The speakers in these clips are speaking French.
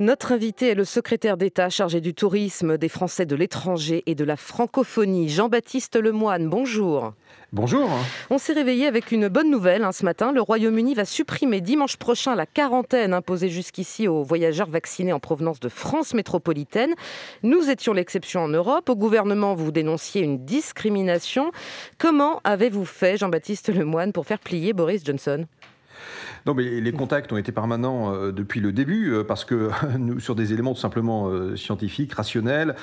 Notre invité est le secrétaire d'État chargé du tourisme, des Français de l'étranger et de la francophonie, Jean-Baptiste Lemoine. Bonjour. Bonjour. On s'est réveillé avec une bonne nouvelle hein, ce matin. Le Royaume-Uni va supprimer dimanche prochain la quarantaine imposée jusqu'ici aux voyageurs vaccinés en provenance de France métropolitaine. Nous étions l'exception en Europe. Au gouvernement, vous dénonciez une discrimination. Comment avez-vous fait, Jean-Baptiste Lemoine, pour faire plier Boris Johnson non, mais les contacts ont été permanents euh, depuis le début, euh, parce que sur des éléments tout simplement euh, scientifiques, rationnels,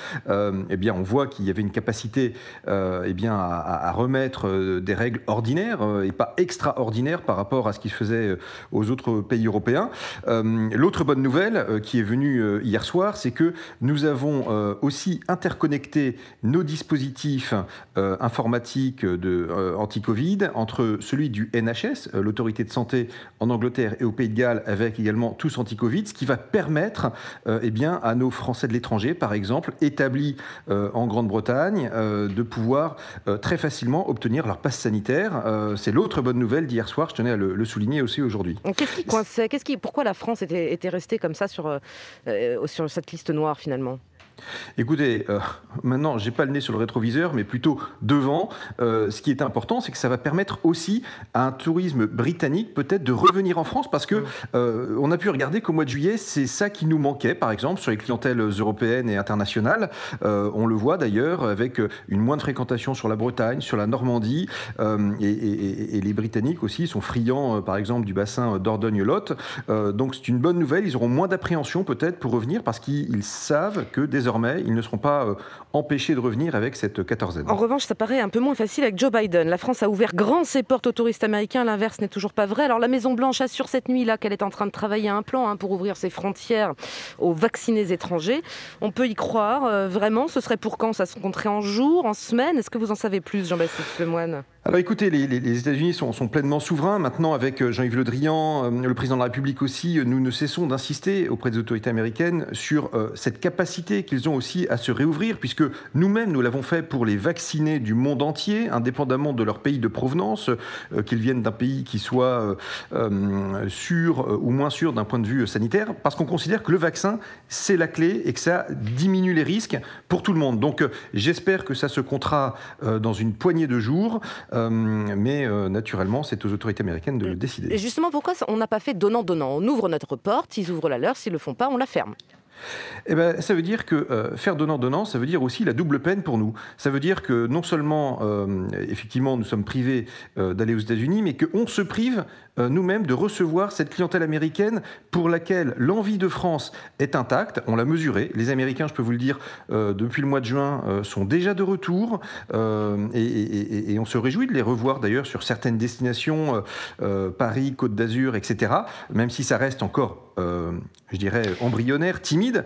eh bien, on voit qu'il y avait une capacité eh bien, à, remettre des règles ordinaires et pas extraordinaires par rapport à ce qui se faisait aux autres pays européens. L'autre bonne nouvelle qui est venue hier soir, c'est que nous avons aussi interconnecté nos dispositifs informatiques de anti-Covid entre celui du NHS, l'autorité de santé en Angleterre et au Pays de Galles avec également tous anti-Covid, ce qui va permettre euh, eh bien, à nos Français de l'étranger, par exemple, établis euh, en Grande-Bretagne, euh, de pouvoir très facilement obtenir leur passe sanitaire. C'est l'autre bonne nouvelle d'hier soir, je tenais à le, souligner aussi aujourd'hui. Qu'est-ce qui Pourquoi la France était, restée comme ça sur, sur cette liste noire finalement Écoutez, euh, maintenant, j'ai pas le nez sur le rétroviseur, mais plutôt devant. Euh, ce qui est important, c'est que ça va permettre aussi à un tourisme britannique peut-être de revenir en France, parce que euh, on a pu regarder qu'au mois de juillet, c'est ça qui nous manquait, par exemple, sur les clientèles européennes et internationales. on le voit d'ailleurs avec une moindre fréquentation sur la Bretagne, sur la Normandie, et, et, les Britanniques aussi sont friands, par exemple, du bassin d'Ordogne-Lot. donc c'est une bonne nouvelle. Ils auront moins d'appréhension peut-être pour revenir, parce qu'ils savent que des désormais, ils ne seront pas euh, empêchés de revenir avec cette quatorzaine. En revanche, ça paraît un peu moins facile avec Joe Biden. La France a ouvert grand ses portes aux touristes américains. L'inverse n'est toujours pas vrai. Alors la Maison-Blanche assure cette nuit-là qu'elle est en train de travailler à un plan hein, pour ouvrir ses frontières aux vaccinés étrangers. On peut y croire, euh, vraiment. Ce serait pour quand Ça se rencontrerait en jours, en semaines Est-ce que vous en savez plus, Jean-Baptiste Lemoine alors écoutez, les, États-Unis sont, pleinement souverains. Maintenant, avec euh, Jean-Yves Le Drian, euh, le président de la République aussi, euh, nous ne cessons d'insister auprès des autorités américaines sur cette capacité qu'ils ont aussi à se réouvrir, puisque nous-mêmes, nous, l'avons fait pour les vacciner du monde entier, indépendamment de leur pays de provenance, qu'ils viennent d'un pays qui soit sûr ou moins sûr d'un point de vue sanitaire, parce qu'on considère que le vaccin, c'est la clé et que ça diminue les risques pour tout le monde. Donc j'espère que ça se comptera dans une poignée de jours. Euh, mais euh, naturellement, c'est aux autorités américaines de le mm. décider. Et justement, pourquoi on n'a pas fait donnant-donnant On ouvre notre porte, ils ouvrent la leur, s'ils ne le font pas, on la ferme. Eh ben, ça veut dire que euh, faire donnant-donnant, ça veut dire aussi la double peine pour nous. Ça veut dire que non seulement, effectivement, nous sommes privés d'aller aux États-Unis, mais qu'on se prive euh, nous-mêmes de recevoir cette clientèle américaine pour laquelle l'envie de France est intacte. On l'a mesuré. Les Américains, je peux vous le dire, euh, depuis le mois de juin, euh, sont déjà de retour et, on se réjouit de les revoir d'ailleurs sur certaines destinations, Paris, Côte d'Azur, etc. Même si ça reste encore je dirais, embryonnaire, timide.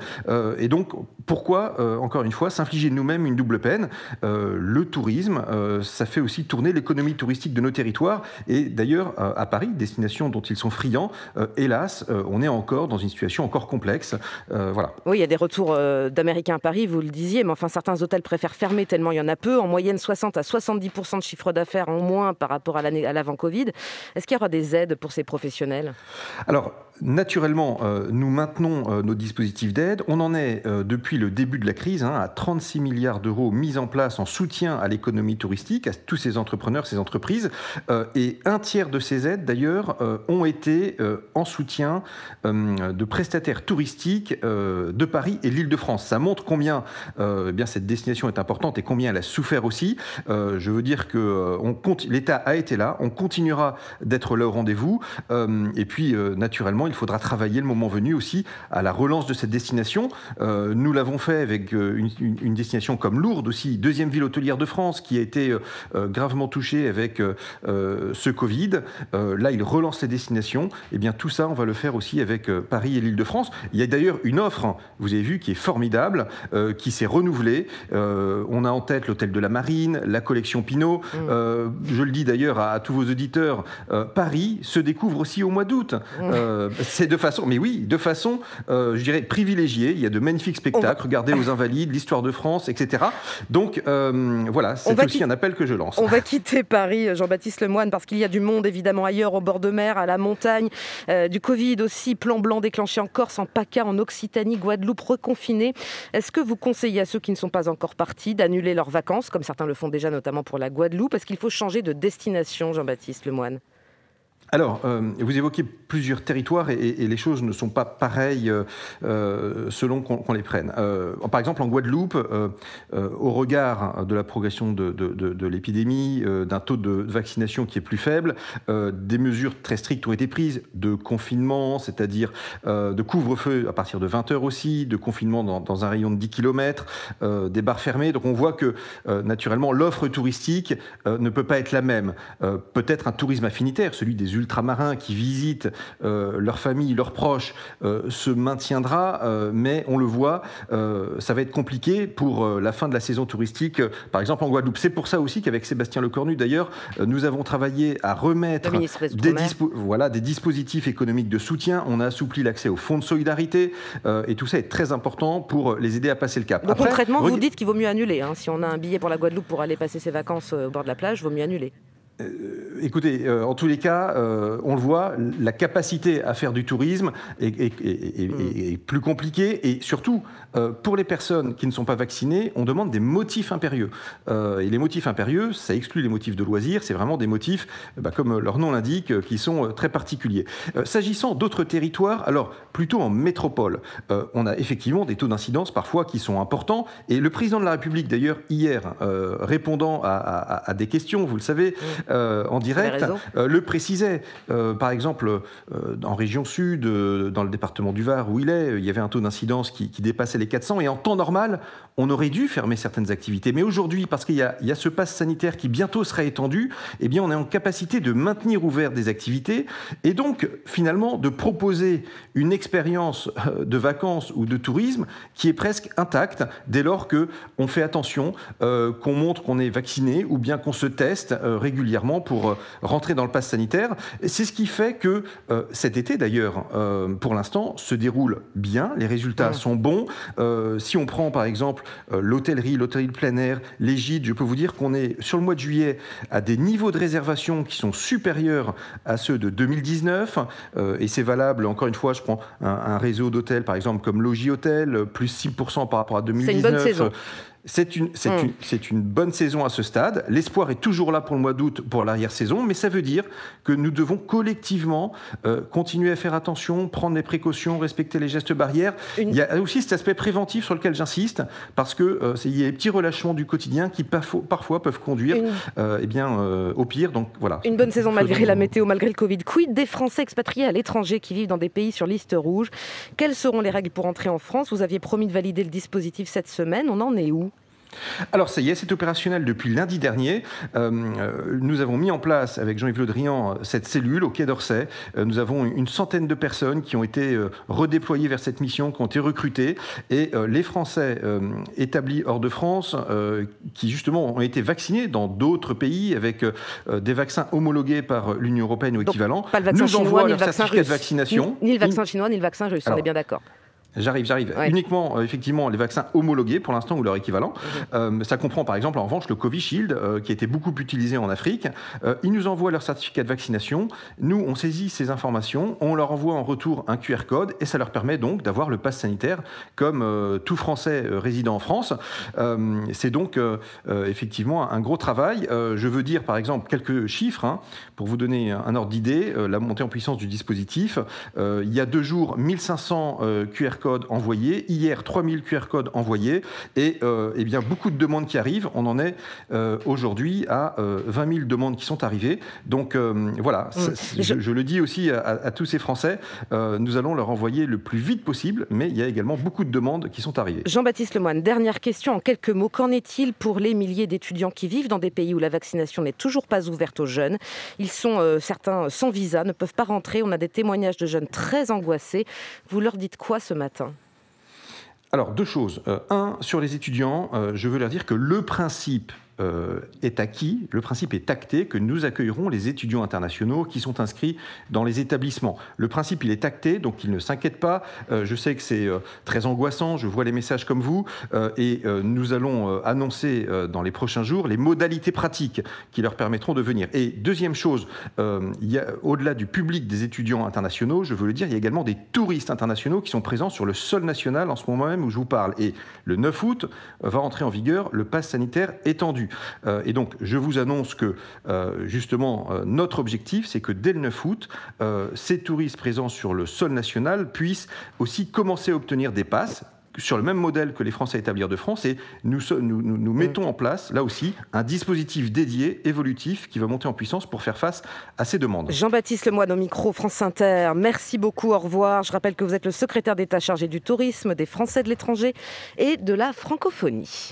et donc, pourquoi, encore une fois, s'infliger nous-mêmes une double peine Le tourisme, ça fait aussi tourner l'économie touristique de nos territoires. Et d'ailleurs, à Paris, destination dont ils sont friands. Euh, hélas, euh, on est encore dans une situation encore complexe. Euh, voilà. Oui, il y a des retours d'Américains à Paris, vous le disiez, mais enfin, certains hôtels préfèrent fermer tellement il y en a peu. En moyenne, 60 à 70% de chiffre d'affaires en moins par rapport à l'avant-Covid. Est-ce qu'il y aura des aides pour ces professionnels Alors, naturellement, nous maintenons nos dispositifs d'aide. On en est, depuis le début de la crise, hein, à 36 milliards d'euros mis en place en soutien à l'économie touristique, à tous ces entrepreneurs, ces entreprises. et un tiers de ces aides, d'ailleurs, euh, ont été euh, en soutien euh, de prestataires touristiques de Paris et l'Île-de-France. Ça montre combien eh bien cette destination est importante et combien elle a souffert aussi. je veux dire que l'État a été là, on continuera d'être là au rendez-vous. et puis naturellement, il faudra travailler le moment venu aussi à la relance de cette destination. nous l'avons fait avec une, destination comme Lourdes aussi, deuxième ville hôtelière de France, qui a été gravement touchée avec ce Covid. là, il il relance ses destinations. Et eh bien tout ça, on va le faire aussi avec euh, Paris et l'Île-de-France. Il y a d'ailleurs une offre, hein, vous avez vu, qui est formidable, euh, qui s'est renouvelée. Euh, on a en tête l'hôtel de la Marine, la collection Pinot. Mm. je le dis d'ailleurs à, tous vos auditeurs, Paris se découvre aussi au mois d'août. Mm. c'est de façon, mais oui, de façon, je dirais privilégiée. Il y a de magnifiques spectacles. Regardez aux Invalides, l'histoire de France, etc. Donc voilà, c'est aussi un appel que je lance. On va quitter Paris, Jean-Baptiste Lemoine, parce qu'il y a du monde évidemment ailleurs au bord de mer, à la montagne, euh, du Covid aussi, plan blanc déclenché en Corse, en PACA, en Occitanie, Guadeloupe, reconfinée. Est-ce que vous conseillez à ceux qui ne sont pas encore partis d'annuler leurs vacances, comme certains le font déjà notamment pour la Guadeloupe parce qu'il faut changer de destination, Jean-Baptiste Lemoine alors, euh, vous évoquez plusieurs territoires et, les choses ne sont pas pareilles euh, euh, selon qu'on les prenne. par exemple, en Guadeloupe, au regard de la progression de, l'épidémie, d'un taux de vaccination qui est plus faible, des mesures très strictes ont été prises de confinement, c'est-à-dire de couvre-feu à partir de 20 h aussi, de confinement dans, un rayon de 10 km, des bars fermés. Donc on voit que naturellement l'offre touristique ne peut pas être la même. Peut-être un tourisme affinitaire, celui des ultramarins qui visitent euh, leurs familles, leurs proches, euh, se maintiendra, euh, mais on le voit, ça va être compliqué pour la fin de la saison touristique, par exemple en Guadeloupe. C'est pour ça aussi qu'avec Sébastien Lecornu, d'ailleurs, nous avons travaillé à remettre des, voilà, des dispositifs économiques de soutien. On a assoupli l'accès au fonds de solidarité et tout ça est très important pour les aider à passer le cap. Après, concrètement, vous dites qu'il vaut mieux annuler. Hein. si on a un billet pour la Guadeloupe pour aller passer ses vacances au bord de la plage, vaut mieux annuler écoutez, euh, en tous les cas, euh, on le voit, la capacité à faire du tourisme est mm. plus compliquée et surtout, euh, pour les personnes qui ne sont pas vaccinées, on demande des motifs impérieux. Euh, et les motifs impérieux, ça exclut les motifs de loisirs, c'est vraiment des motifs, euh, bah, comme leur nom l'indique, qui sont très particuliers. S'agissant d'autres territoires, alors plutôt en métropole, on a effectivement des taux d'incidence parfois qui sont importants. Et le président de la République, d'ailleurs, hier, répondant à, des questions, vous le savez, en direct, le précisait. par exemple, en région sud, dans le département du Var où il est, il y avait un taux d'incidence qui dépassait les 400. Et en temps normal, on aurait dû fermer certaines activités. Mais aujourd'hui, parce qu'il y, a ce pass sanitaire qui bientôt sera étendu, eh bien, on est en capacité de maintenir ouvert des activités et donc, finalement, de proposer une expérience euh, de vacances ou de tourisme qui est presque intacte dès lors que qu'on fait attention, euh, qu'on montre qu'on est vacciné ou bien qu'on se teste euh, régulièrement pour rentrer dans le pass sanitaire. C'est ce qui fait que cet été, d'ailleurs, pour l'instant, se déroule bien, les résultats mmh. sont bons, euh, si on prend par exemple euh, l'hôtellerie, l'hôtellerie de plein air, l'égide, je peux vous dire qu'on est sur le mois de juillet à des niveaux de réservation qui sont supérieurs à ceux de 2019. Euh, et c'est valable, encore une fois, je prends un, réseau d'hôtels par exemple comme Logis Hôtel, plus 6% par rapport à 2019. Hmm. C'est une, bonne saison à ce stade. L'espoir est toujours là pour le mois d'août, pour l'arrière-saison, mais ça veut dire que nous devons collectivement euh, continuer à faire attention, prendre les précautions, respecter les gestes barrières. Il y a aussi cet aspect préventif sur lequel j'insiste, parce que euh, y a les petits relâchements du quotidien qui parfois, peuvent conduire euh, eh bien, au pire. Donc, voilà. Une bonne saison malgré la météo, malgré le Covid. Quid des Français expatriés à l'étranger qui vivent dans des pays sur liste rouge Quelles seront les règles pour entrer en France Vous aviez promis de valider le dispositif cette semaine. On en est où alors ça y est, c'est opérationnel depuis lundi dernier. Euh, euh, nous avons mis en place avec Jean-Yves Le Drian euh, cette cellule au Quai d'Orsay. nous avons une centaine de personnes qui ont été redéployées vers cette mission, qui ont été recrutées. Et les Français établis hors de France, qui justement ont été vaccinés dans d'autres pays avec des vaccins homologués par l'Union européenne ou équivalent, nous envoient leur de vaccination. Ni, le vaccin chinois, ni le vaccin Je suis bien d'accord. J'arrive, j'arrive. Uniquement, euh, effectivement, les vaccins homologués pour l'instant ou leur équivalent. Mhm. Euh, ça comprend par exemple, en revanche, le Covishield, Shield euh, qui a été beaucoup utilisé en Afrique. ils nous envoient leur certificat de vaccination. Nous, on saisit ces informations, on leur envoie en retour un QR code et ça leur permet donc d'avoir le pass sanitaire comme tout Français résident en France. C'est donc effectivement un gros travail. je veux dire, par exemple, quelques chiffres hein, pour vous donner un ordre d'idée, la montée en puissance du dispositif. il y a deux jours, 1500 QR codes envoyés. Hier, 3000 QR codes envoyés. Et euh, eh bien, beaucoup de demandes qui arrivent. On en est euh, aujourd'hui à euh, 20 000 demandes qui sont arrivées. Donc euh, voilà, mm. je, le dis aussi à, tous ces Français, nous allons leur envoyer le plus vite possible. Mais il y a également beaucoup de demandes qui sont arrivées. Jean-Baptiste Lemoine, dernière question en quelques mots. Qu'en est-il pour les milliers d'étudiants qui vivent dans des pays où la vaccination n'est toujours pas ouverte aux jeunes Ils sont certains sans visa, ne peuvent pas rentrer. On a des témoignages de jeunes très angoissés. Vous leur dites quoi ce matin alors, deux choses. Euh, un, sur les étudiants, euh, je veux leur dire que le principe euh, est acquis, le principe est acté que nous accueillerons les étudiants internationaux qui sont inscrits dans les établissements. Le principe, il est acté, donc il ne s'inquiète pas. Euh, je sais que c'est euh, très angoissant, je vois les messages comme vous, et nous allons annoncer dans les prochains jours les modalités pratiques qui leur permettront de venir. Et deuxième chose, au-delà du public des étudiants internationaux, je veux le dire, il y a également des touristes internationaux qui sont présents sur le sol national en ce moment même où je vous parle. Et le 9 août va entrer en vigueur le pass sanitaire étendu. Euh, et donc, je vous annonce que, euh, justement, euh, notre objectif, c'est que dès le 9 août, ces touristes présents sur le sol national puissent aussi commencer à obtenir des passes sur le même modèle que les Français à établir de France, et nous, mettons en place, là aussi, un dispositif dédié, évolutif, qui va monter en puissance pour faire face à ces demandes. Jean-Baptiste Lemoyne au micro, France Inter, merci beaucoup, au revoir. Je rappelle que vous êtes le secrétaire d'État chargé du tourisme, des Français de l'étranger et de la francophonie.